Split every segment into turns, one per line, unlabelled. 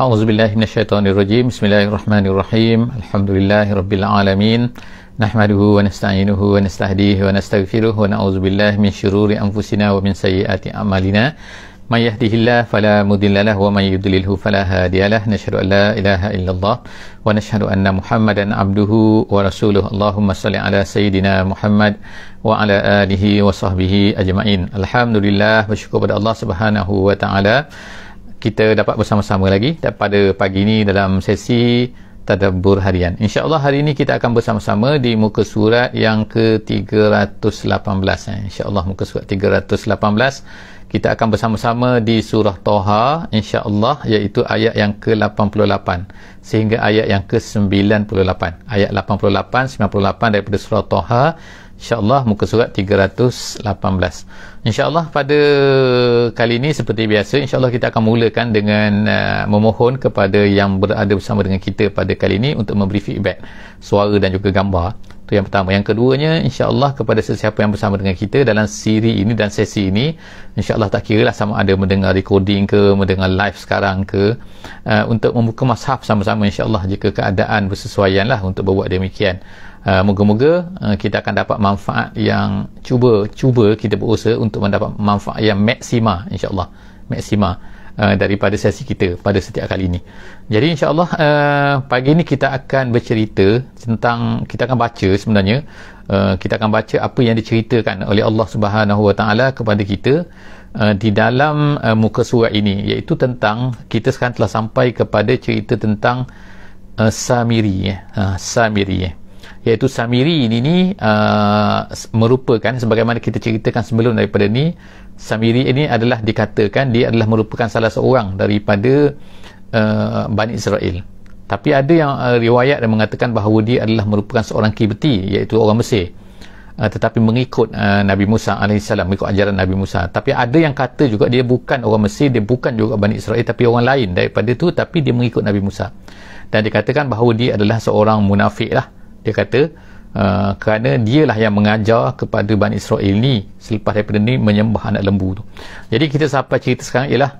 أعوذ بالله من الشيطان الرجيم بسم الله الرحمن الرحيم الحمد لله رب العالمين نحمده ونستعينه ونستهديه ونستغفره ونعوذ بالله من شرور أنفسنا ومن سيئات أعمالنا من يهده الله فلا مضل له ومن يضلله فلا هادي له نشهد أن لا إله إلا الله ونشهد أن محمدا عبده ورسوله اللهم صل على سيدنا محمد وعلى آله وصحبه أجمعين الحمد لله وشكر الله سبحانه وتعالى kita dapat bersama-sama lagi pada pagi ini dalam sesi tadabbur harian. Insya-Allah hari ini kita akan bersama-sama di muka surat yang ke-318. Eh, Insya-Allah muka surat 318 kita akan bersama-sama di surah Toha insya-Allah iaitu ayat yang ke-88 sehingga ayat yang ke-98. Ayat 88 98 daripada surah Toha InsyaAllah muka surat 318. InsyaAllah pada kali ini seperti biasa, insyaAllah kita akan mulakan dengan uh, memohon kepada yang berada bersama dengan kita pada kali ini untuk memberi feedback suara dan juga gambar. Itu yang pertama. Yang keduanya, insyaAllah kepada sesiapa yang bersama dengan kita dalam siri ini dan sesi ini, insyaAllah tak kira lah sama ada mendengar recording ke, mendengar live sekarang ke, uh, untuk membuka mashaf sama-sama insyaAllah jika keadaan bersesuaian lah untuk berbuat demikian uh, moga-moga uh, kita akan dapat manfaat yang cuba cuba kita berusaha untuk mendapat manfaat yang maksima insyaallah maksima uh, daripada sesi kita pada setiap kali ini jadi insyaallah uh, pagi ini kita akan bercerita tentang kita akan baca sebenarnya uh, kita akan baca apa yang diceritakan oleh Allah Subhanahu Wa Taala kepada kita Uh, di dalam uh, muka surat ini iaitu tentang kita sekarang telah sampai kepada cerita tentang uh, Samiri eh uh, Samiri eh iaitu Samiri ini ni uh, merupakan sebagaimana kita ceritakan sebelum daripada ini Samiri ini adalah dikatakan dia adalah merupakan salah seorang daripada uh, Bani Israel tapi ada yang uh, riwayat yang mengatakan bahawa dia adalah merupakan seorang Kibeti iaitu orang Mesir Uh, tetapi mengikut uh, Nabi Musa AS mengikut ajaran Nabi Musa tapi ada yang kata juga dia bukan orang Mesir dia bukan juga Bani Israel tapi orang lain daripada itu tapi dia mengikut Nabi Musa dan dikatakan bahawa dia adalah seorang munafik lah dia kata uh, kerana dialah yang mengajar kepada Bani Israel ni selepas daripada ni menyembah anak lembu tu jadi kita sampai cerita sekarang ialah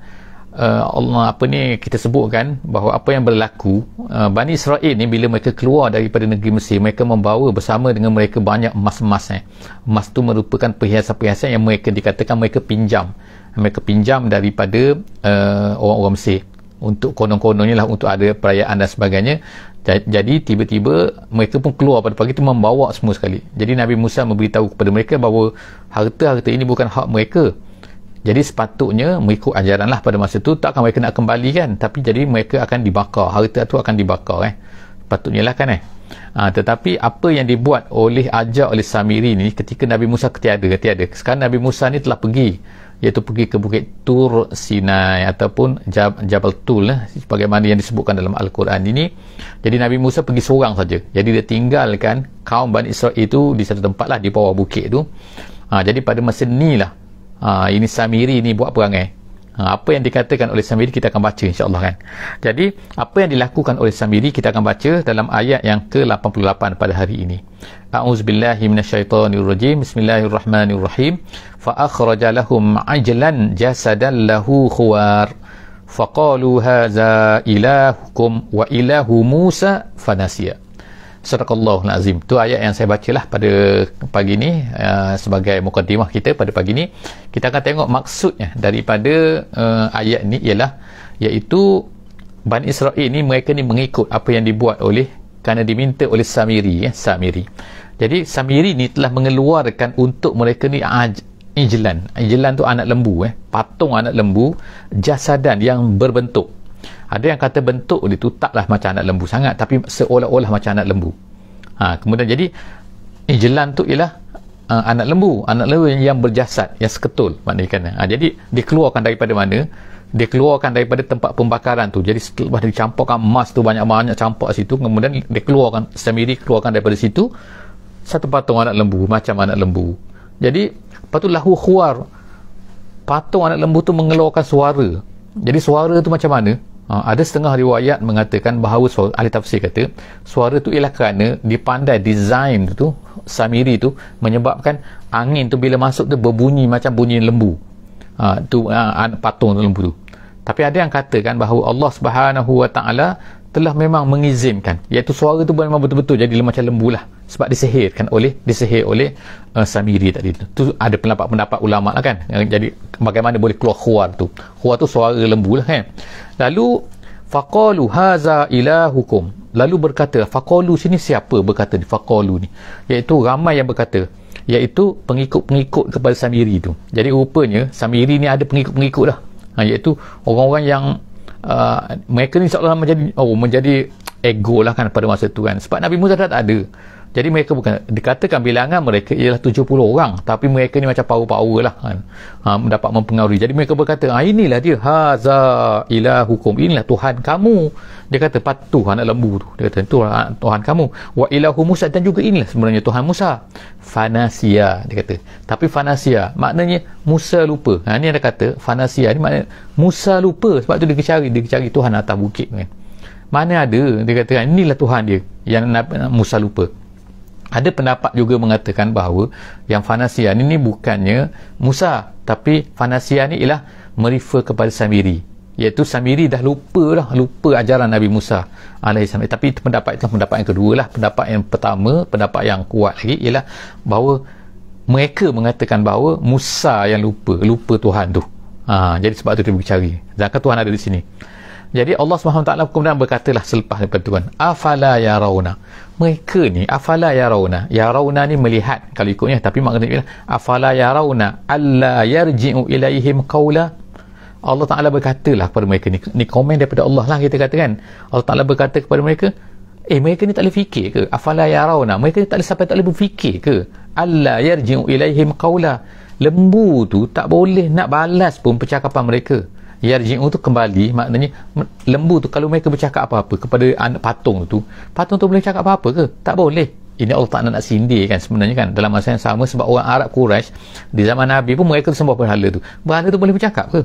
uh, Allah apa ni kita sebutkan bahawa apa yang berlaku uh, Bani Israel ni bila mereka keluar daripada negeri Mesir mereka membawa bersama dengan mereka banyak emas-emas eh. emas tu merupakan perhiasan-perhiasan yang mereka dikatakan mereka pinjam mereka pinjam daripada uh, orang-orang Mesir untuk konon-kononnya lah untuk ada perayaan dan sebagainya jadi tiba-tiba mereka pun keluar pada pagi itu membawa semua sekali jadi Nabi Musa memberitahu kepada mereka bahawa harta-harta ini bukan hak mereka jadi sepatutnya mengikut ajaran lah pada masa itu takkan mereka nak kembali kan tapi jadi mereka akan dibakar harta itu akan dibakar eh patutnya lah kan eh ha, tetapi apa yang dibuat oleh ajar oleh Samiri ni ketika Nabi Musa ketiada ketiada sekarang Nabi Musa ni telah pergi iaitu pergi ke bukit Tur Sinai ataupun Jab, Jabal Tul eh, sebagaimana yang disebutkan dalam Al-Quran ini jadi Nabi Musa pergi seorang saja jadi dia tinggalkan kaum Bani Israel itu di satu tempat lah di bawah bukit itu ha, jadi pada masa ni lah ha, ini Samiri ni buat perangai Ha, apa yang dikatakan oleh Samiri kita akan baca Insyaallah kan. Jadi apa yang dilakukan oleh Samiri kita akan baca dalam ayat yang ke-88 pada hari ini. A'udzubillahi minasyaitonirrajim. Bismillahirrahmanirrahim. Fa akhraja lahum ajlan jasadan lahu khuwar. Faqalu hadza ilahukum wa ilahu Musa fanasiya. nasiya. Sadaqallahul Azim. Itu ayat yang saya bacalah pada pagi ni uh, sebagai mukadimah kita pada pagi ni. Kita akan tengok maksudnya daripada uh, ayat ni ialah iaitu Bani Israel ni mereka ni mengikut apa yang dibuat oleh kerana diminta oleh Samiri ya, Samiri. Jadi Samiri ni telah mengeluarkan untuk mereka ni aj- ijlan. Ijlan tu anak lembu eh, patung anak lembu jasadan yang berbentuk ada yang kata bentuk dia tu taklah macam anak lembu sangat tapi seolah-olah macam anak lembu ha, kemudian jadi ijlan eh, tu ialah uh, anak lembu anak lembu yang, yang berjasad yang seketul maknanya kan ha, jadi dikeluarkan daripada mana dikeluarkan daripada tempat pembakaran tu jadi setelah dicampurkan emas tu banyak-banyak campur kat situ kemudian dikeluarkan semiri keluarkan daripada situ satu patung anak lembu macam anak lembu jadi lepas tu lahu khuar patung anak lembu tu mengeluarkan suara jadi suara tu macam mana Uh, ada setengah riwayat mengatakan bahawa suara, ahli tafsir kata suara tu ialah kerana dipandai design tu samiri tu menyebabkan angin tu bila masuk tu berbunyi macam bunyi lembu ha, tu uh, patung tu lembu tu tapi ada yang katakan bahawa Allah Subhanahu Wa Taala telah memang mengizinkan iaitu suara tu memang betul-betul jadi macam lembu lah sebab disihirkan oleh disihir oleh uh, Samiri tadi tu. tu ada pendapat-pendapat ulama lah kan eh, jadi bagaimana boleh keluar khuar tu khuar tu suara lembu lah kan lalu faqalu haza ilahukum lalu berkata faqalu sini siapa berkata di faqalu ni iaitu ramai yang berkata iaitu pengikut-pengikut kepada Samiri tu jadi rupanya Samiri ni ada pengikut-pengikut lah ha, iaitu orang-orang yang Ah, mereka ni seolah-olah menjadi oh menjadi ego lah kan pada masa tu kan sebab Nabi Musa dah tak ada jadi mereka bukan dikatakan bilangan mereka ialah 70 orang tapi mereka ni macam power-power lah kan ha, dapat mempengaruhi jadi mereka berkata ah, inilah dia haza ilah hukum inilah Tuhan kamu dia kata patuh anak lembu tu dia kata itu ah, Tuhan kamu wa ilahu Musa dan juga inilah sebenarnya Tuhan Musa fanasia dia kata tapi fanasia maknanya Musa lupa ha, ni ada kata fanasia ni maknanya Musa lupa sebab tu dia kecari dia kecari Tuhan atas bukit kan mana ada dia kata inilah Tuhan dia yang Musa lupa ada pendapat juga mengatakan bahawa yang Fanasian ini bukannya Musa tapi Fanasian ni ialah merefer kepada Samiri iaitu Samiri dah lupa lah lupa ajaran Nabi Musa alaihissalam tapi itu pendapat itu pendapat yang kedua lah pendapat yang pertama pendapat yang kuat lagi ialah bahawa mereka mengatakan bahawa Musa yang lupa lupa Tuhan tu ha, jadi sebab tu dia pergi cari sedangkan Tuhan ada di sini jadi Allah SWT kemudian berkatalah selepas daripada Tuhan afala ya rauna mereka ni afala yarawna yarawna ni melihat kalau ikutnya tapi maknanya ialah afala yarawna alla yarji'u ilaihim qawla Allah Ta'ala berkatalah kepada mereka ni ni komen daripada Allah lah kita kata kan Allah Ta'ala berkata kepada mereka eh mereka ni tak boleh fikir ke afala yarawna mereka ni tak boleh sampai tak boleh berfikir ke alla yarji'u ilaihim qawla lembu tu tak boleh nak balas pun percakapan mereka yarji'u tu kembali maknanya lembu tu kalau mereka bercakap apa-apa kepada anak patung tu patung tu boleh cakap apa-apa ke tak boleh ini Allah tak nak, nak sindir kan sebenarnya kan dalam masa yang sama sebab orang Arab Quraisy di zaman Nabi pun mereka tu sembah berhala tu berhala tu boleh bercakap ke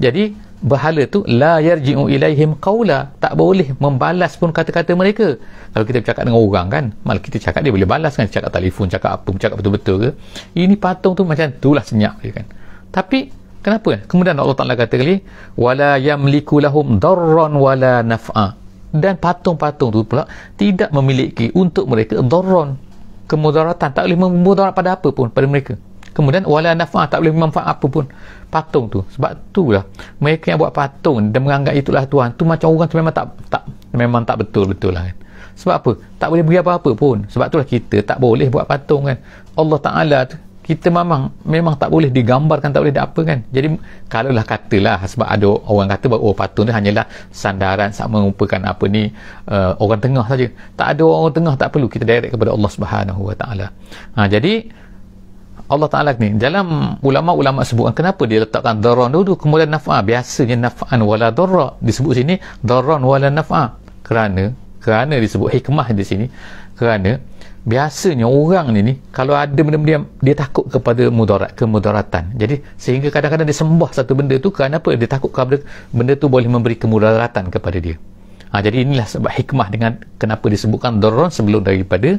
jadi berhala tu la yarji'u ilaihim qawla tak boleh membalas pun kata-kata mereka kalau kita bercakap dengan orang kan malah kita cakap dia boleh balas kan cakap telefon cakap apa cakap betul-betul ke ini patung tu macam tu lah senyap dia kan tapi Kenapa? Kemudian Allah Taala kata kali wala yamliku lahum darran wala naf'a. Dan patung-patung tu pula tidak memiliki untuk mereka darran kemudaratan tak boleh memudarat pada apa pun pada mereka. Kemudian wala naf'a tak boleh memanfaat apa pun patung tu. Sebab tu lah mereka yang buat patung dan menganggap itulah tuhan. Tu macam orang tu memang tak tak memang tak betul betul lah kan. Sebab apa? Tak boleh beri apa-apa pun. Sebab itulah kita tak boleh buat patung kan. Allah Taala tu kita memang memang tak boleh digambarkan tak boleh ada apa kan jadi kalaulah katalah sebab ada orang kata oh patung tu hanyalah sandaran sama merupakan apa ni uh, orang tengah saja tak ada orang, orang tengah tak perlu kita direct kepada Allah Subhanahu Wa Taala ha jadi Allah Ta'ala ni dalam ulama-ulama sebutkan kenapa dia letakkan dharan dulu kemudian naf'a biasanya naf'an wala dharra disebut sini dharan wala naf'a kerana kerana disebut hikmah di sini kerana biasanya orang ni ni kalau ada benda-benda yang dia takut kepada mudarat kemudaratan jadi sehingga kadang-kadang dia sembah satu benda tu kenapa dia takut kepada benda tu boleh memberi kemudaratan kepada dia ha, jadi inilah sebab hikmah dengan kenapa disebutkan dorong sebelum daripada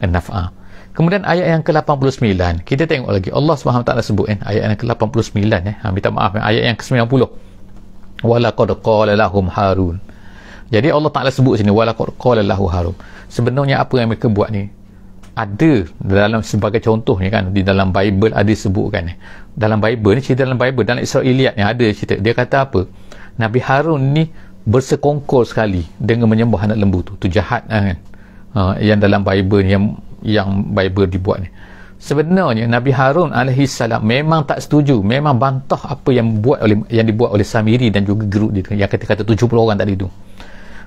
Nafah. kemudian ayat yang ke-89 kita tengok lagi Allah SWT sebut eh, ayat yang ke-89 eh. Ha, minta maaf eh, ayat yang ke-90 walaqad qala lahum harun jadi Allah Taala sebut sini walaqad qala lahu harun sebenarnya apa yang mereka buat ni ada dalam sebagai contoh ni kan di dalam Bible ada sebutkan ni. Dalam Bible ni cerita dalam Bible dalam Israeliat ni ada cerita. Dia kata apa? Nabi Harun ni bersekongkol sekali dengan menyembah anak lembu tu. Tu jahat lah kan. Ha, yang dalam Bible ni yang yang Bible dibuat ni. Sebenarnya Nabi Harun alaihi salam memang tak setuju, memang bantah apa yang buat oleh yang dibuat oleh Samiri dan juga geruk dia yang kata-kata 70 orang tadi tu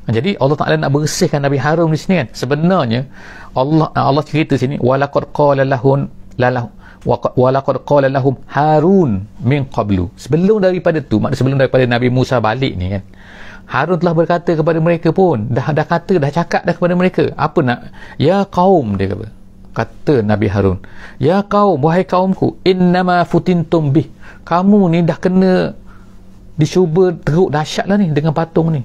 jadi Allah Taala nak bersihkan Nabi Harun di sini kan sebenarnya Allah Allah cerita sini walaqad qala lahun lalah walaqad qala lahum harun min qablu sebelum daripada tu maksud sebelum daripada Nabi Musa balik ni kan Harun telah berkata kepada mereka pun dah dah kata dah cakap dah kepada mereka apa nak ya kaum dia kata kata Nabi Harun ya kaum wahai kaumku innama futintum bih kamu ni dah kena dicuba teruk dahsyatlah ni dengan patung ni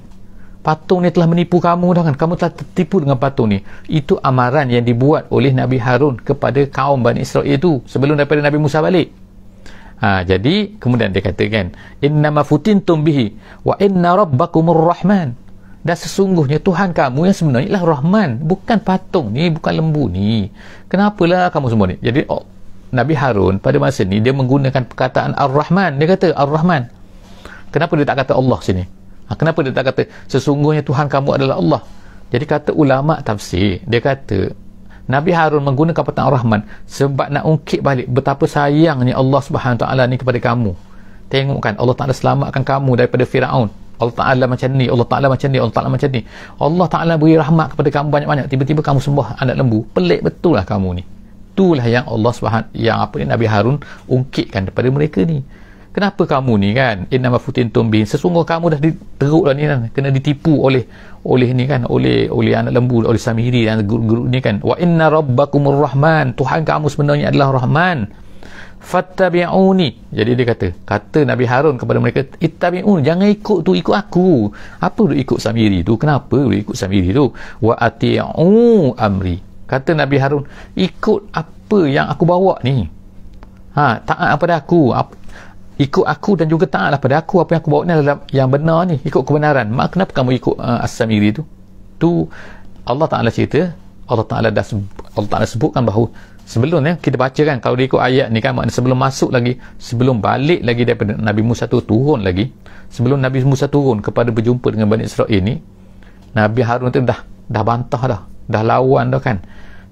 patung ni telah menipu kamu dah kan? kamu telah tertipu dengan patung ni itu amaran yang dibuat oleh Nabi Harun kepada kaum Bani Israel itu sebelum daripada Nabi Musa balik ha, jadi kemudian dia kata kan innama futintum bihi wa inna rabbakumur rahman dan sesungguhnya Tuhan kamu yang sebenarnya ialah Rahman bukan patung ni bukan lembu ni kenapalah kamu semua ni jadi oh, Nabi Harun pada masa ni dia menggunakan perkataan Ar-Rahman dia kata Ar-Rahman kenapa dia tak kata Allah sini Ha, kenapa dia tak kata sesungguhnya Tuhan kamu adalah Allah jadi kata ulama tafsir dia kata Nabi Harun menggunakan kata rahman sebab nak ungkit balik betapa sayangnya Allah Subhanahu taala ni kepada kamu Tengok kan Allah taala selamatkan kamu daripada Firaun Allah Ta'ala macam ni Allah Ta'ala macam ni Allah Ta'ala macam ni Allah Ta'ala beri rahmat kepada kamu banyak-banyak tiba-tiba kamu sembah anak lembu pelik betul lah kamu ni itulah yang Allah Subhanahu yang apa ni Nabi Harun ungkitkan kepada mereka ni kenapa kamu ni kan inna mafutin tumbin sesungguhnya kamu dah diteruk lah ni kan kena ditipu oleh oleh ni kan oleh oleh anak lembu oleh samiri dan guru-guru ni kan wa inna rabbakumur rahman Tuhan kamu sebenarnya adalah rahman fattabi'uni jadi dia kata kata Nabi Harun kepada mereka ittabi'un jangan ikut tu ikut aku apa tu ikut samiri tu kenapa tu ikut samiri tu wa ati'u amri kata Nabi Harun ikut apa yang aku bawa ni ha taat kepada aku ikut aku dan juga taatlah pada aku apa yang aku bawa ni adalah yang benar ni ikut kebenaran mak kenapa kamu ikut uh, as-samiri tu tu Allah Ta'ala cerita Allah Ta'ala dah Allah Ta'ala sebutkan bahawa sebelum ni kita baca kan kalau ikut ayat ni kan maknanya sebelum masuk lagi sebelum balik lagi daripada Nabi Musa tu turun lagi sebelum Nabi Musa turun kepada berjumpa dengan Bani Israel ni Nabi Harun tu dah dah bantah dah dah lawan dah kan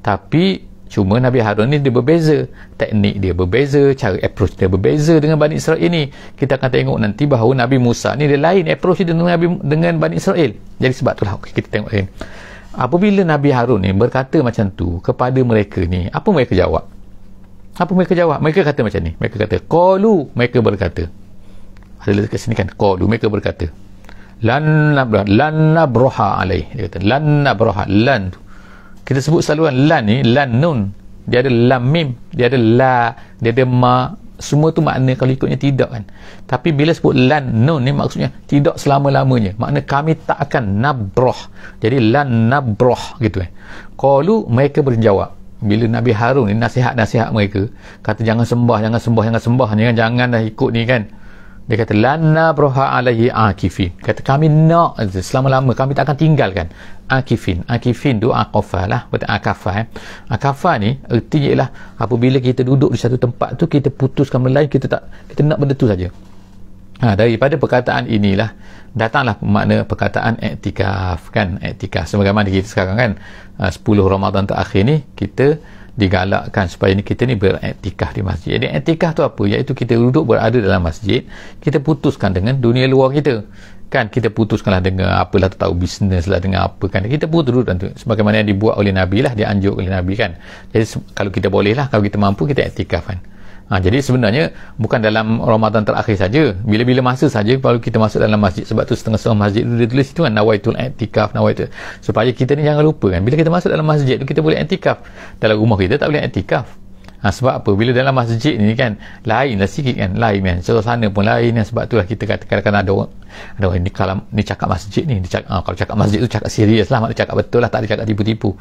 tapi Cuma Nabi Harun ni dia berbeza. Teknik dia berbeza, cara approach dia berbeza dengan Bani Israel ni. Kita akan tengok nanti bahawa Nabi Musa ni dia lain approach dia dengan, Nabi, dengan Bani Israel. Jadi sebab itulah okay, kita tengok lain. Apabila Nabi Harun ni berkata macam tu kepada mereka ni, apa mereka jawab? Apa mereka jawab? Mereka kata macam ni. Mereka kata, Kalu mereka berkata. Ada lelaki kat sini kan? Kalu mereka berkata. Lan broha alaih. Dia kata, lan broha Lan kita sebut saluran lan ni lan nun dia ada lam mim dia ada la dia ada ma semua tu makna kalau ikutnya tidak kan tapi bila sebut lan nun ni maksudnya tidak selama-lamanya makna kami tak akan nabroh jadi lan nabroh gitu kan eh. kalau mereka berjawab bila Nabi Harun ni nasihat-nasihat mereka kata jangan sembah jangan sembah jangan sembah jangan jangan dah ikut ni kan dia kata lanna broha alaihi akifi kata kami nak selama-lama kami tak akan tinggalkan akifin akifin tu akofa lah berarti akafa eh. akafa ni ertinya ialah apabila kita duduk di satu tempat tu kita putuskan melain kita tak kita nak benda tu saja ha, daripada perkataan inilah datanglah makna perkataan iktikaf kan iktikaf sebagaimana kita sekarang kan 10 ha, Ramadan terakhir ni kita digalakkan supaya ni kita ni beriktikaf di masjid. Jadi iktikaf tu apa? Iaitu kita duduk berada dalam masjid, kita putuskan dengan dunia luar kita kan kita putuskanlah dengan apalah tak tahu bisnes lah dengan apa kan kita putus dulu tentu sebagaimana yang dibuat oleh Nabi lah dia anjur oleh Nabi kan jadi kalau kita boleh lah kalau kita mampu kita etikaf kan ha, jadi sebenarnya bukan dalam Ramadan terakhir saja bila-bila masa saja kalau kita masuk dalam masjid sebab tu setengah-setengah masjid dia tulis itu kan nawaitul etikaf nawaitul supaya kita ni jangan lupa kan bila kita masuk dalam masjid tu kita boleh etikaf dalam rumah kita tak boleh etikaf Ha, sebab apa? Bila dalam masjid ni kan, lainlah sikit kan. Lain kan. Seluruh sana pun lain kan. Sebab tu lah kita kata-kata ada orang, ada orang ni, kalau, ni cakap masjid ni. Cakap, ha, kalau cakap masjid tu, cakap serius lah. Maksudnya cakap betul lah. Tak ada cakap tipu-tipu.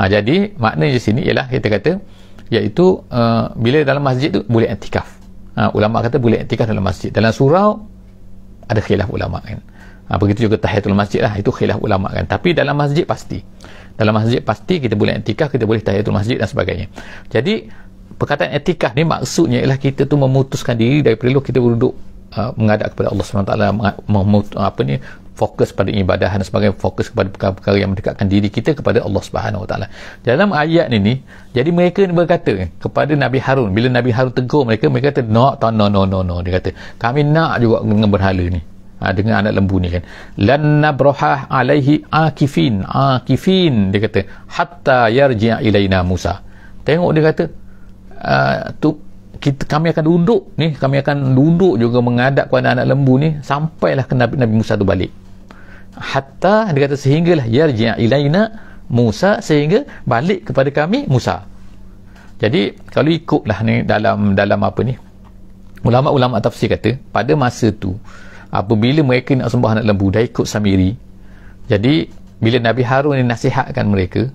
Ha, jadi, maknanya sini ialah kita kata, iaitu uh, bila dalam masjid tu, boleh antikaf. Ha, ulama kata boleh antikaf dalam masjid. Dalam surau, ada khilaf ulama kan. Ha, begitu juga tahiyatul masjid lah. Itu khilaf ulama kan. Tapi dalam masjid pasti. Dalam masjid pasti kita boleh antikaf, kita boleh tahiyatul masjid dan sebagainya. Jadi, perkataan etikah ni maksudnya ialah kita tu memutuskan diri dari lu kita duduk uh, mengadap kepada Allah SWT memut, uh, apa ni fokus pada ibadah dan sebagainya fokus kepada perkara-perkara yang mendekatkan diri kita kepada Allah Subhanahu Wa Taala. Dalam ayat ini, jadi mereka berkata kepada Nabi Harun, bila Nabi Harun tegur mereka, mereka kata no, no, no, no, no, dia kata, kami nak juga dengan berhala ni. Ha, dengan anak lembu ni kan lan berohah alaihi akifin akifin dia kata hatta yarji'a ilaina Musa tengok dia kata Ah, tu kita kami akan duduk ni kami akan duduk juga mengadap kepada anak lembu ni sampailah ke Nabi, Nabi Musa tu balik hatta dia kata sehinggalah yarji'a ilaina Musa sehingga balik kepada kami Musa jadi kalau ikutlah ni dalam dalam apa ni ulama-ulama tafsir kata pada masa tu apabila mereka nak sembah anak lembu dah ikut Samiri jadi bila Nabi Harun ni nasihatkan mereka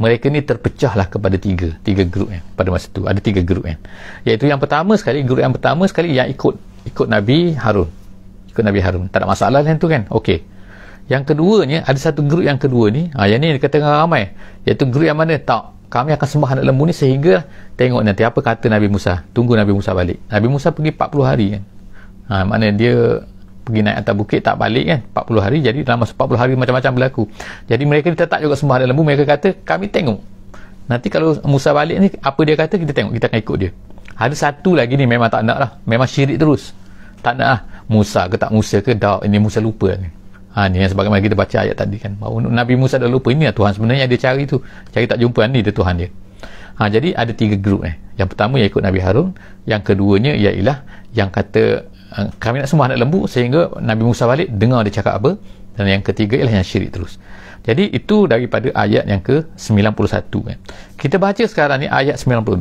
mereka ni terpecahlah kepada tiga tiga grup kan pada masa tu ada tiga grup kan iaitu yang pertama sekali grup yang pertama sekali yang ikut ikut Nabi Harun ikut Nabi Harun tak ada masalah lah tu kan Okey. yang keduanya ada satu grup yang kedua ni ha, yang ni dia kata ramai iaitu grup yang mana tak kami akan sembah anak lembu ni sehingga tengok nanti apa kata Nabi Musa tunggu Nabi Musa balik Nabi Musa pergi 40 hari kan ha, maknanya dia pergi naik atas bukit tak balik kan 40 hari jadi dalam masa 40 hari macam-macam berlaku jadi mereka tetap juga sembah dalam lembu mereka kata kami tengok nanti kalau Musa balik ni apa dia kata kita tengok kita akan ikut dia ada satu lagi ni memang tak nak lah memang syirik terus tak nak lah Musa ke tak Musa ke dah ini Musa lupa ni ha, ni yang sebagaimana kita baca ayat tadi kan Bahawa Nabi Musa dah lupa ini lah Tuhan sebenarnya dia cari tu cari tak jumpa ni dia Tuhan dia ha, jadi ada tiga grup ni eh. yang pertama yang ikut Nabi Harun yang keduanya ialah yang kata Ah, kami nak sembah anak lembu sehingga Nabi Musa balik dengar dia cakap apa dan yang ketiga ialah yang syirik terus jadi itu daripada ayat yang ke 91 kan. kita baca sekarang ni ayat 92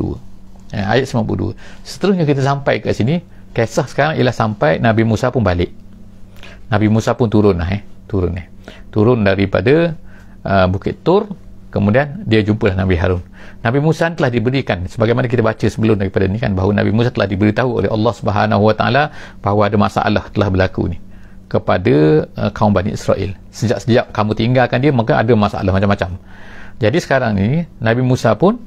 eh, ayat 92 seterusnya kita sampai ke sini kisah sekarang ialah sampai Nabi Musa pun balik Nabi Musa pun turun lah eh turun eh turun daripada uh, Bukit Tur kemudian dia jumpalah Nabi Harun Nabi Musa telah diberikan sebagaimana kita baca sebelum daripada ini kan bahawa Nabi Musa telah diberitahu oleh Allah Subhanahu Wa Taala bahawa ada masalah telah berlaku ni kepada uh, kaum Bani Israel sejak-sejak kamu tinggalkan dia maka ada masalah macam-macam jadi sekarang ni Nabi Musa pun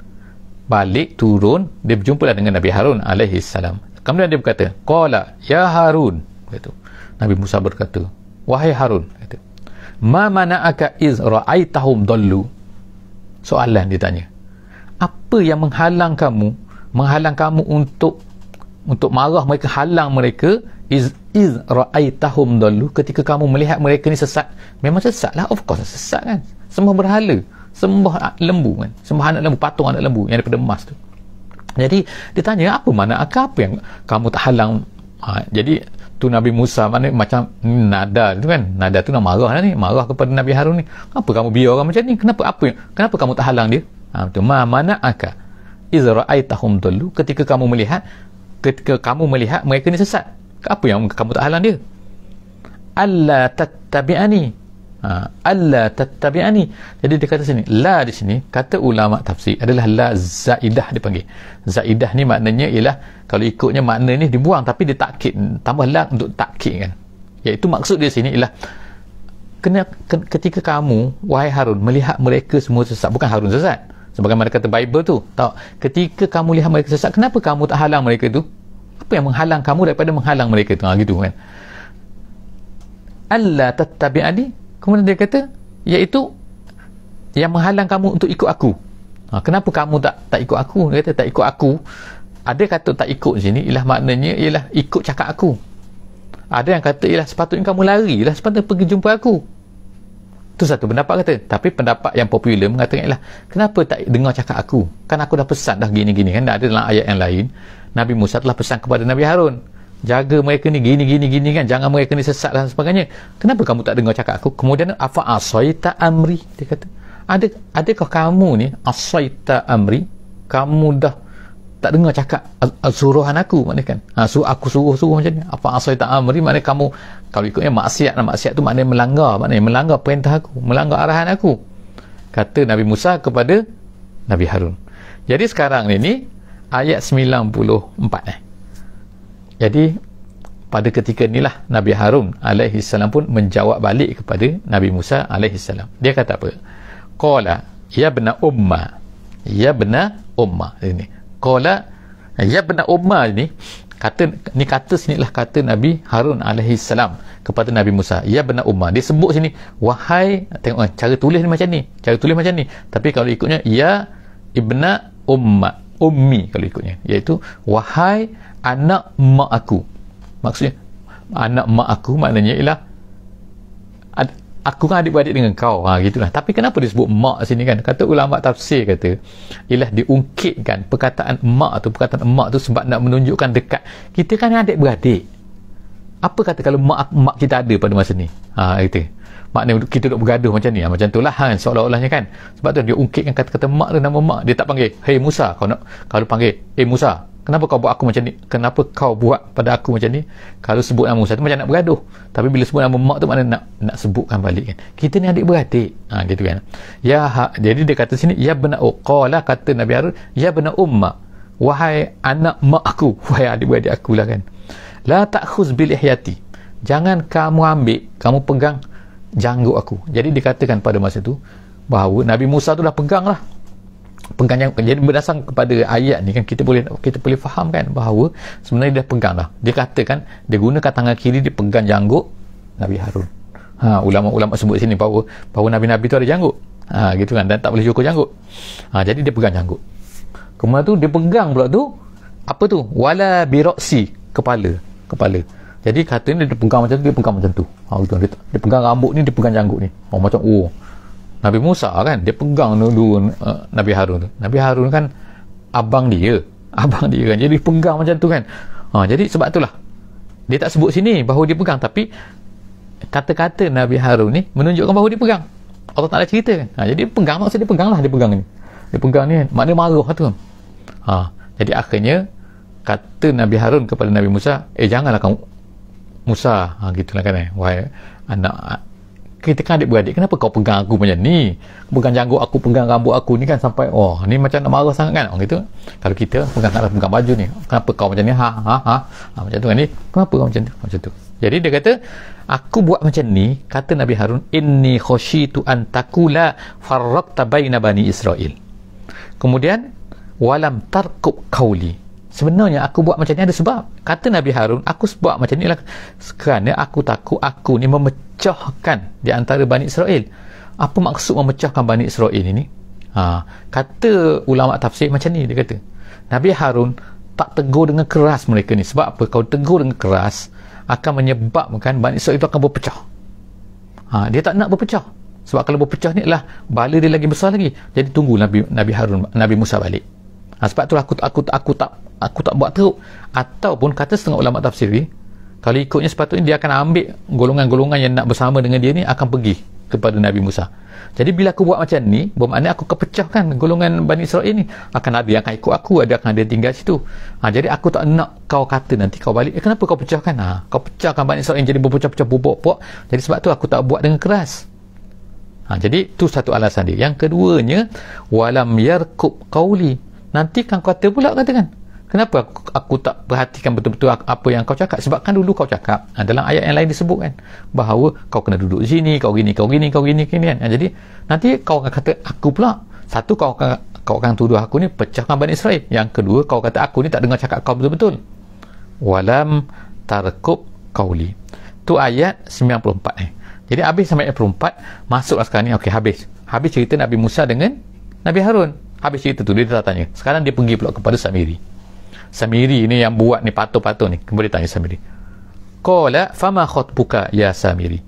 balik turun dia berjumpa dengan Nabi Harun alaihi salam kemudian dia berkata qala ya harun gitu Nabi Musa berkata wahai Harun gitu ma mana'aka iz ra'aitahum dallu soalan dia tanya apa yang menghalang kamu menghalang kamu untuk untuk marah mereka halang mereka iz iz ra'aitahum dalu ketika kamu melihat mereka ni sesat memang sesat lah of course sesat kan semua berhala semua lembu kan semua anak lembu patung anak lembu yang daripada emas tu jadi dia tanya apa mana akal apa yang kamu tak halang ha, jadi tu Nabi Musa mana macam hmm, nada tu kan nada tu nak marah lah ni marah kepada Nabi Harun ni apa kamu biar orang macam ni kenapa apa kenapa kamu tak halang dia ha, tu ma mana aka iza ra'aitahum dulu ketika kamu melihat ketika kamu melihat mereka ni sesat apa yang kamu tak halang dia Allah tattabi'ani Allah ha, alla tattabi'ani jadi dia kata sini la di sini kata ulama tafsir adalah la zaidah dipanggil zaidah ni maknanya ialah kalau ikutnya makna ni dibuang tapi dia takkid tambah la untuk takkid kan iaitu maksud dia sini ialah kena ketika kamu wahai Harun melihat mereka semua sesat bukan Harun sesat sebagaimana kata Bible tu tahu ketika kamu lihat mereka sesat kenapa kamu tak halang mereka tu apa yang menghalang kamu daripada menghalang mereka tu ha, gitu kan Allah tatabi'ani kemudian dia kata iaitu yang menghalang kamu untuk ikut aku ha, kenapa kamu tak tak ikut aku dia kata tak ikut aku ada kata tak ikut sini ialah maknanya ialah ikut cakap aku ada yang kata ialah sepatutnya kamu lari ialah sepatutnya pergi jumpa aku itu satu pendapat kata tapi pendapat yang popular mengatakan ialah kenapa tak dengar cakap aku kan aku dah pesan dah gini-gini kan dah ada dalam ayat yang lain Nabi Musa telah pesan kepada Nabi Harun jaga mereka ni gini gini gini kan jangan mereka ni sesat dan sebagainya kenapa kamu tak dengar cakap aku kemudian afa asaita amri dia kata ada adakah kamu ni asaita amri kamu dah tak dengar cakap suruhan aku mana kan ha, su aku suruh suruh macam ni apa asal tak amri mana kamu kalau ikutnya maksiat dan maksiat tu mana melanggar mana melanggar perintah aku melanggar arahan aku kata Nabi Musa kepada Nabi Harun jadi sekarang ni, ni ayat 94 eh jadi pada ketika inilah Nabi Harun alaihi salam pun menjawab balik kepada Nabi Musa alaihi salam dia kata apa qala ya bna umma ya bna umma ini qala ya bna umma ini kata ni kata sini lah kata Nabi Harun alaihi salam kepada Nabi Musa ya bna umma dia sebut sini wahai tengok eh, cara tulis ni macam ni cara tulis macam ni tapi kalau ikutnya ya ibna umma ummi kalau ikutnya iaitu wahai anak mak aku maksudnya anak mak aku maknanya ialah aku kan adik-beradik dengan kau ha, gitulah. tapi kenapa dia sebut mak sini kan kata ulama tafsir kata ialah diungkitkan perkataan mak tu perkataan mak tu sebab nak menunjukkan dekat kita kan adik-beradik apa kata kalau mak mak kita ada pada masa ni ha, kita maknanya kita duduk bergaduh macam ni ha, macam tu lah kan seolah-olahnya kan sebab tu dia ungkitkan kata-kata mak tu nama mak dia tak panggil hey Musa kau nak kalau panggil hey eh, Musa kenapa kau buat aku macam ni kenapa kau buat pada aku macam ni kalau sebut nama saya tu macam nak bergaduh tapi bila sebut nama mak tu mana nak nak sebutkan balik kan kita ni adik beradik ha gitu kan ya ha, jadi dia kata sini ya bena uqala oh, kata nabi harun ya bena umma wahai anak mak aku wahai adik beradik aku lah kan la takhuz bil ihyati jangan kamu ambil kamu pegang janggut aku jadi dikatakan pada masa tu bahawa Nabi Musa tu dah pegang lah pegangan jadi berdasarkan kepada ayat ni kan kita boleh kita boleh faham kan bahawa sebenarnya dia pegang lah dia kan dia gunakan tangan kiri dia pegang janggut Nabi Harun ha, ulama-ulama sebut sini bahawa bahawa Nabi-Nabi tu ada janggut ha, gitu kan dan tak boleh cukur janggut ha, jadi dia pegang janggut kemudian tu dia pegang pula tu apa tu wala biroksi kepala kepala jadi katanya dia pegang macam tu dia pegang macam tu ha, gitu. dia, dia pegang rambut ni dia pegang janggut ni oh, macam oh Nabi Musa kan dia pegang dulu uh, Nabi Harun tu. Nabi Harun kan abang dia. Abang dia kan. Jadi pegang macam tu kan. Ha, jadi sebab itulah dia tak sebut sini bahawa dia pegang tapi kata-kata Nabi Harun ni menunjukkan bahawa dia pegang. Allah ada cerita kan. Ha, jadi pegang maksud dia peganglah dia pegang ni. Dia pegang ni kan, maknanya marah tu. Ha, jadi akhirnya kata Nabi Harun kepada Nabi Musa, "Eh janganlah kamu Musa." Ha gitulah kan eh. Wahai anak kritikan adik-beradik kenapa kau pegang aku macam ni pegang janggut aku pegang rambut aku ni kan sampai oh ni macam nak marah sangat kan orang oh, kata kalau kita pegang pegang baju ni kenapa kau macam ni ha ha ha, ha macam tu kan ni kenapa kau macam tu macam tu jadi dia kata aku buat macam ni kata Nabi Harun inni khashitu an takula farraqta baina bani Israel kemudian walam tarkub kauli sebenarnya aku buat macam ni ada sebab kata Nabi Harun aku buat macam ni lah kerana aku takut aku ni memecahkan di antara Bani Israel apa maksud memecahkan Bani Israel ini ha, kata ulama tafsir macam ni dia kata Nabi Harun tak tegur dengan keras mereka ni sebab apa kau tegur dengan keras akan menyebabkan Bani Israel itu akan berpecah ha, dia tak nak berpecah sebab kalau berpecah ni lah bala dia lagi besar lagi jadi tunggu Nabi, Nabi Harun Nabi Musa balik Ha, sebab itulah aku, aku aku aku tak aku tak buat teruk ataupun kata setengah ulama tafsir ni kalau ikutnya sepatutnya dia akan ambil golongan-golongan yang nak bersama dengan dia ni akan pergi kepada Nabi Musa. Jadi bila aku buat macam ni, bermakna aku kepecahkan golongan Bani Israel ni. Akan ada yang akan ikut aku, ada akan ada tinggal situ. Ha, jadi aku tak nak kau kata nanti kau balik, eh, kenapa kau pecahkan? Ha, kau pecahkan Bani Israel jadi berpecah-pecah bubuk-bubuk. Jadi sebab tu aku tak buat dengan keras. Ha, jadi tu satu alasan dia. Yang keduanya, walam yarkub qawli nanti kan kuatir pula kata kan kenapa aku, aku tak perhatikan betul-betul apa yang kau cakap sebab kan dulu kau cakap ha, dalam ayat yang lain disebut kan bahawa kau kena duduk sini kau gini kau gini kau gini kini kan ha, jadi nanti kau akan kata aku pula satu kau akan kau akan tuduh aku ni pecahkan Bani Israel yang kedua kau kata aku ni tak dengar cakap kau betul-betul walam tarkub kauli tu ayat 94 ni jadi habis sampai ayat 4 masuklah sekarang ni ok habis habis cerita Nabi Musa dengan Nabi Harun Habis cerita tu dia tanya. Sekarang dia pergi pula kepada Samiri. Samiri ni yang buat ni patuh-patuh ni. Kemudian tanya Samiri. Qala fama buka ya Samiri?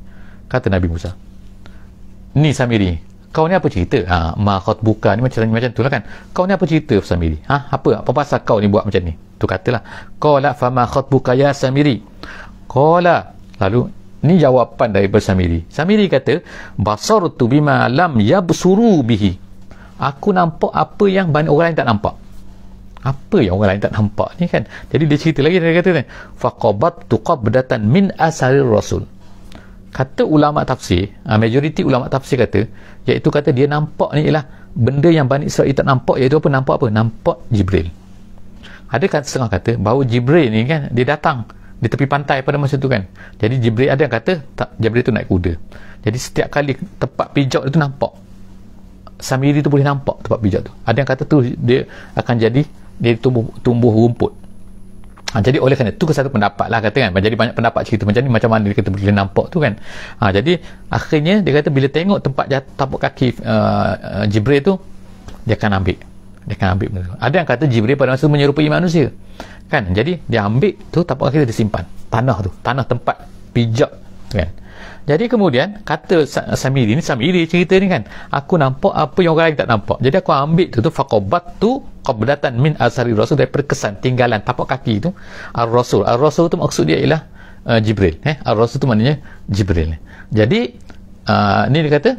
Kata Nabi Musa. Ni Samiri, kau ni apa cerita? Ha, ma buka ni macam macam tu lah kan. Kau ni apa cerita Samiri? Ha, apa apa pasal kau ni buat macam ni? Tu katalah. Qala fama buka ya Samiri? Qala lalu ni jawapan daripada Samiri. Samiri kata, basar tu bima lam yabsuru bihi aku nampak apa yang banyak orang lain tak nampak apa yang orang lain tak nampak ni kan jadi dia cerita lagi dia kata ni faqabat tuqabdatan min asari rasul kata ulama tafsir ah, majoriti ulama tafsir kata iaitu kata dia nampak ni ialah benda yang Bani Israel tak nampak iaitu apa nampak apa nampak Jibril ada kata setengah kata bahawa Jibril ni kan dia datang di tepi pantai pada masa tu kan jadi Jibril ada yang kata tak, Jibril tu naik kuda jadi setiap kali tempat pijak itu nampak samiri tu boleh nampak tempat pijak tu ada yang kata tu dia akan jadi dia tumbuh tumbuh rumput ha, jadi oleh kerana tu ke satu pendapat lah kata kan jadi banyak pendapat cerita macam ni macam mana dia kata boleh nampak tu kan ha, jadi akhirnya dia kata bila tengok tempat jat, tapak kaki uh, uh, Jibril tu dia akan ambil dia akan ambil benda tu ada yang kata Jibril pada masa tu menyerupai manusia kan jadi dia ambil tu tapak kaki dia simpan tanah tu tanah tempat pijak kan jadi kemudian kata Samiri ni Samiri cerita ni kan aku nampak apa yang orang lain tak nampak. Jadi aku ambil tu tu faqabat tu qabdatan min asari rasul daripada kesan tinggalan tapak kaki tu ar-rasul. Ar-rasul tu maksud dia ialah uh, Jibril eh. Ar-rasul tu maknanya Jibril ni. Jadi uh, ni dia kata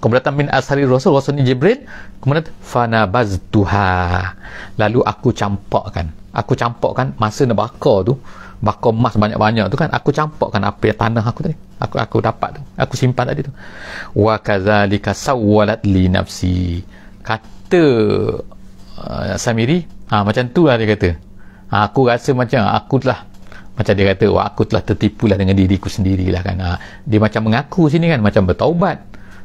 qabdatan min asari rasul rasul ni Jibril kemudian fana baztuha. Lalu aku campakkan. Aku campakkan masa nak bakar tu bakar emas banyak-banyak tu kan aku campakkan apa yang tanah aku tadi aku aku dapat tu aku simpan tadi tu wa kadzalika sawwalat li nafsi kata uh, Samiri ha, macam tu lah dia kata ha, aku rasa macam aku telah macam dia kata Wah, aku telah lah dengan diriku sendirilah kan ha, dia macam mengaku sini kan macam bertaubat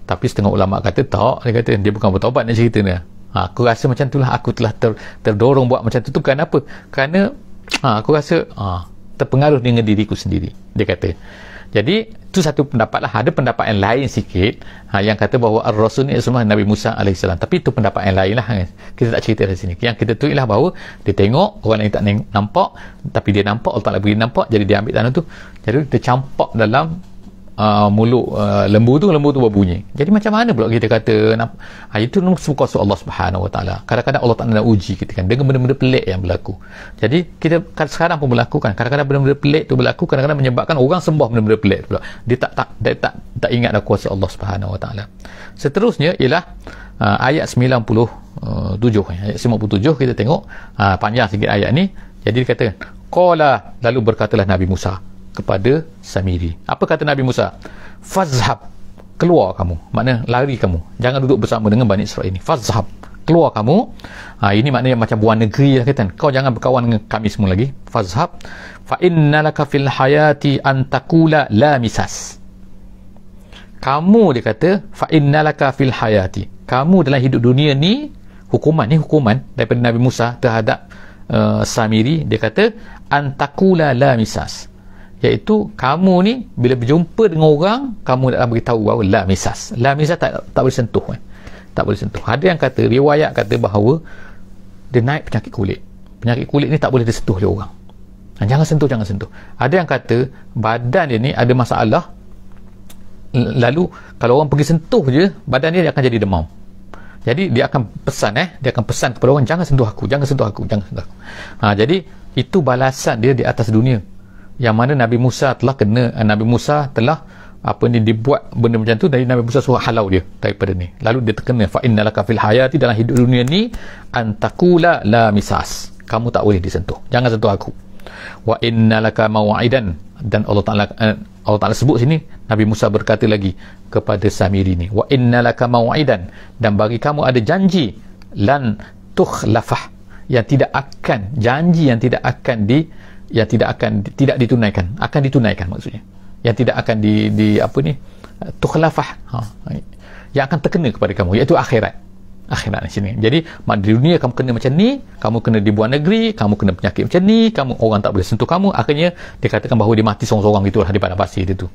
tapi setengah ulama kata tak dia kata dia bukan bertaubat nak cerita ni ha, aku rasa macam tu lah aku telah ter, terdorong buat macam tu tu kenapa kerana ha, aku rasa ha, terpengaruh dengan diriku sendiri dia kata jadi itu satu pendapat lah ada pendapat yang lain sikit ha, yang kata bahawa Rasul ni semua Nabi Musa AS tapi itu pendapat yang lain lah kita tak cerita dari sini yang kita tu ialah bahawa dia tengok orang lain tak nampak tapi dia nampak orang tak beri nampak jadi dia ambil tanah tu jadi dia campak dalam uh, mulut uh, lembu tu lembu tu berbunyi jadi macam mana pula kita kata ha, itu suka kuasa Allah subhanahu wa ta'ala kadang-kadang Allah ta'ala nak uji kita kan dengan benda-benda pelik yang berlaku jadi kita kan, sekarang pun berlaku kan kadang-kadang benda-benda pelik tu berlaku kadang-kadang menyebabkan orang sembah benda-benda pelik tu pula dia tak tak, dia tak, tak ingat dah kuasa Allah subhanahu wa ta'ala seterusnya ialah uh, ayat 97 eh, ayat 97 kita tengok uh, panjang sikit ayat ni jadi dia kata Qala lalu berkatalah Nabi Musa kepada Samiri. Apa kata Nabi Musa? Fazhab, keluar kamu. Maknanya lari kamu. Jangan duduk bersama dengan Bani Israel ini. Fazhab, keluar kamu. Ha, ini maknanya macam buah negeri lah kata. Kau jangan berkawan dengan kami semua lagi. Fazhab. Fa innalaka fil hayati antakula la misas. Kamu dia kata fa fil hayati. Kamu dalam hidup dunia ni hukuman ni hukuman daripada Nabi Musa terhadap uh, Samiri dia kata antakula la misas iaitu kamu ni bila berjumpa dengan orang kamu nak tahu bahawa la misas la misas tak, tak boleh sentuh eh. tak boleh sentuh ada yang kata riwayat kata bahawa dia naik penyakit kulit penyakit kulit ni tak boleh disentuh oleh orang jangan sentuh jangan sentuh ada yang kata badan dia ni ada masalah lalu kalau orang pergi sentuh je badan dia, dia akan jadi demam jadi dia akan pesan eh dia akan pesan kepada orang jangan sentuh aku jangan sentuh aku jangan sentuh aku ha, jadi itu balasan dia di atas dunia yang mana Nabi Musa telah kena eh, Nabi Musa telah apa ni dibuat benda macam tu dari Nabi Musa suruh halau dia daripada ni lalu dia terkena fa innalaka fil hayati dalam hidup dunia ni antakula la misas kamu tak boleh disentuh jangan sentuh aku wa innalaka mawaidan dan Allah Taala eh, Allah Taala sebut sini Nabi Musa berkata lagi kepada Samiri ni wa innalaka mawaidan dan bagi kamu ada janji lan tukhlafah yang tidak akan janji yang tidak akan di yang tidak akan tidak ditunaikan akan ditunaikan maksudnya yang tidak akan di, di apa ni tukhlafah ha. Ya. yang akan terkena kepada kamu iaitu akhirat akhirat di sini jadi di dunia kamu kena macam ni kamu kena dibuat negeri kamu kena penyakit macam ni kamu orang tak boleh sentuh kamu akhirnya dikatakan bahawa dia mati seorang-seorang gitu lah di padang pasir itu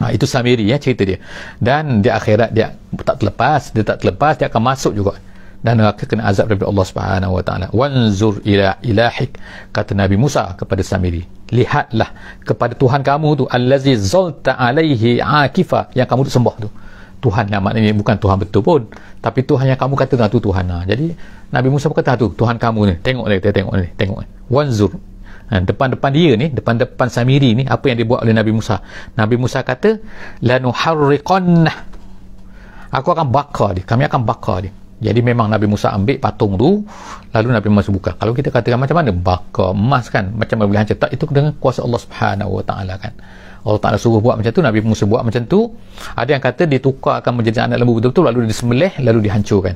ha, itu Samiri ya cerita dia dan di akhirat dia tak terlepas dia tak terlepas dia akan masuk juga dan neraka kena azab daripada Allah Subhanahu Wa Taala. Wanzur ila ilahik kata Nabi Musa kepada Samiri. Lihatlah kepada Tuhan kamu tu allazi zalta alaihi akifa yang kamu tu sembah tu. Tuhan yang maknanya bukan Tuhan betul pun tapi Tuhan yang kamu kata tu Tuhan lah. Jadi Nabi Musa pun kata tu Tuhan kamu ni. Tengok ni, tengok ni, tengok ni. Wanzur ha, depan-depan dia ni, depan-depan Samiri ni apa yang dibuat oleh Nabi Musa. Nabi Musa kata lanuharriqanna Aku akan bakar dia. Kami akan bakar dia jadi memang Nabi Musa ambil patung tu lalu Nabi Musa buka kalau kita katakan macam mana bakar emas kan macam mana boleh hancur itu dengan kuasa Allah subhanahu wa ta'ala kan Allah Ta'ala suruh buat macam tu Nabi Musa buat macam tu ada yang kata ditukar akan menjadi anak lembu betul-betul lalu disembelih lalu dihancurkan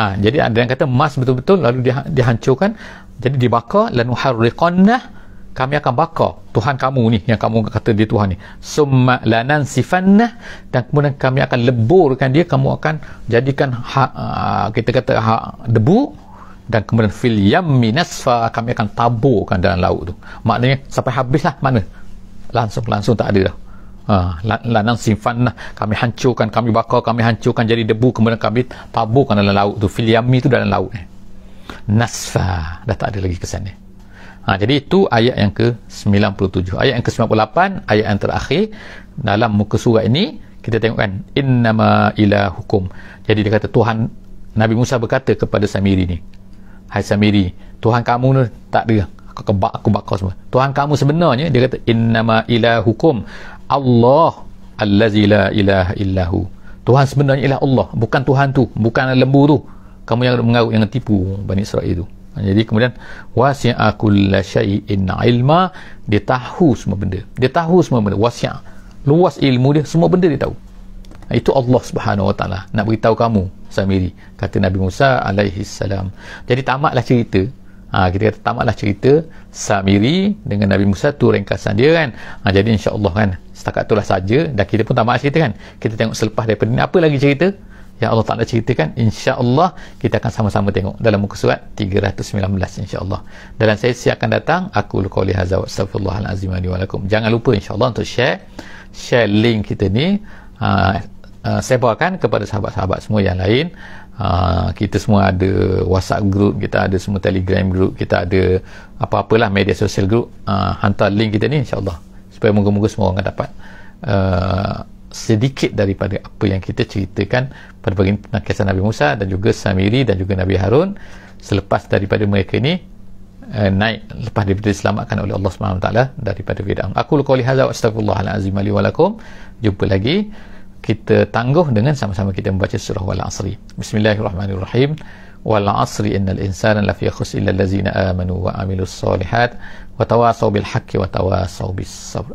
ha, jadi ada yang kata emas betul-betul lalu dihancurkan jadi dibakar lanuharriqannah kami akan bakar Tuhan kamu ni yang kamu kata dia Tuhan ni summa lanan sifannah dan kemudian kami akan leburkan dia kamu akan jadikan ha, uh, kita kata ha, debu dan kemudian fil yammi nasfa kami akan taburkan dalam laut tu maknanya sampai habislah mana langsung langsung tak ada dah ha, lanan sifannah kami hancurkan kami bakar kami hancurkan jadi debu kemudian kami taburkan dalam laut tu fil yammi tu dalam laut ni nasfa dah tak ada lagi kesan ni Ha, jadi itu ayat yang ke-97. Ayat yang ke-98, ayat yang terakhir dalam muka surat ini kita tengokkan innama ila hukum. Jadi dia kata Tuhan Nabi Musa berkata kepada Samiri ni. Hai Samiri, Tuhan kamu ni tak ada aku kebak aku bakar semua. Tuhan kamu sebenarnya dia kata innama ila hukum Allah allazi la ilaha illahu. Tuhan sebenarnya ialah Allah, bukan Tuhan tu, bukan lembu tu. Kamu yang mengarut yang tipu Bani Israel itu jadi kemudian wasi'a kulla syai'in ilma dia tahu semua benda dia tahu semua benda wasi'a luas ilmu dia semua benda dia tahu itu Allah Subhanahu Wa Taala nak beritahu kamu Samiri kata Nabi Musa alaihi salam jadi tamatlah cerita ha, kita kata tamatlah cerita Samiri dengan Nabi Musa tu ringkasan dia kan ha, jadi insyaAllah kan setakat itulah saja dan kita pun tamat cerita kan kita tengok selepas daripada ni apa lagi cerita yang Allah Ta'ala ceritakan insyaAllah kita akan sama-sama tengok dalam muka surat 319 insyaAllah dalam sesi akan datang aku lukauli hazawat astagfirullahalazim alaikum jangan lupa insyaAllah untuk share share link kita ni uh, uh, sebarkan kepada sahabat-sahabat semua yang lain uh, kita semua ada whatsapp group kita ada semua telegram group kita ada apa-apalah media sosial group uh, hantar link kita ni insyaAllah supaya moga-moga semua orang dapat sedikit daripada apa yang kita ceritakan pada perintah kisah Nabi Musa dan juga Samiri dan juga Nabi Harun selepas daripada mereka ini uh, naik lepas daripada diselamatkan oleh Allah Subhanahu Wa Taala daripada bidang. aku lukau lihazaw astagfirullah al-azim alaikum jumpa lagi kita tangguh dengan sama-sama kita membaca surah wal asri bismillahirrahmanirrahim wal asri innal insana lafi khus illa allazina amanu wa amilus solihat wa tawasaw bil haqqi wa tawasaw bis sabr